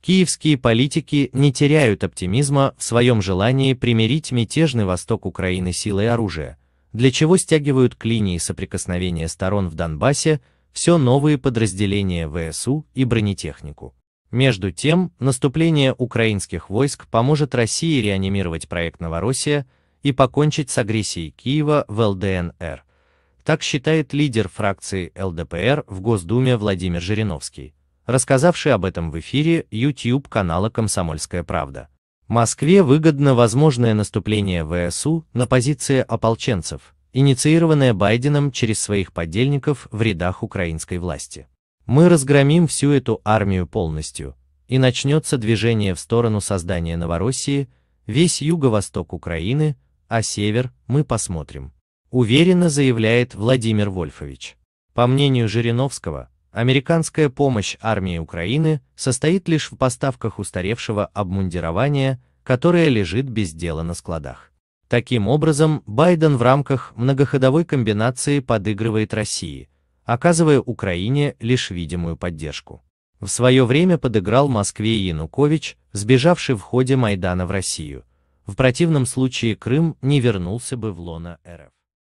Киевские политики не теряют оптимизма в своем желании примирить мятежный восток Украины силой оружия, для чего стягивают к линии соприкосновения сторон в Донбассе все новые подразделения ВСУ и бронетехнику. Между тем, наступление украинских войск поможет России реанимировать проект «Новороссия» и покончить с агрессией Киева в ЛДНР. Так считает лидер фракции ЛДПР в Госдуме Владимир Жириновский рассказавший об этом в эфире YouTube канала «Комсомольская правда». Москве выгодно возможное наступление ВСУ на позиции ополченцев, инициированное Байденом через своих подельников в рядах украинской власти. Мы разгромим всю эту армию полностью, и начнется движение в сторону создания Новороссии, весь юго-восток Украины, а север мы посмотрим. Уверенно заявляет Владимир Вольфович. По мнению Жириновского, Американская помощь армии Украины состоит лишь в поставках устаревшего обмундирования, которое лежит без дела на складах. Таким образом, Байден в рамках многоходовой комбинации подыгрывает России, оказывая Украине лишь видимую поддержку. В свое время подыграл Москве Янукович, сбежавший в ходе Майдана в Россию. В противном случае Крым не вернулся бы в лоно РФ.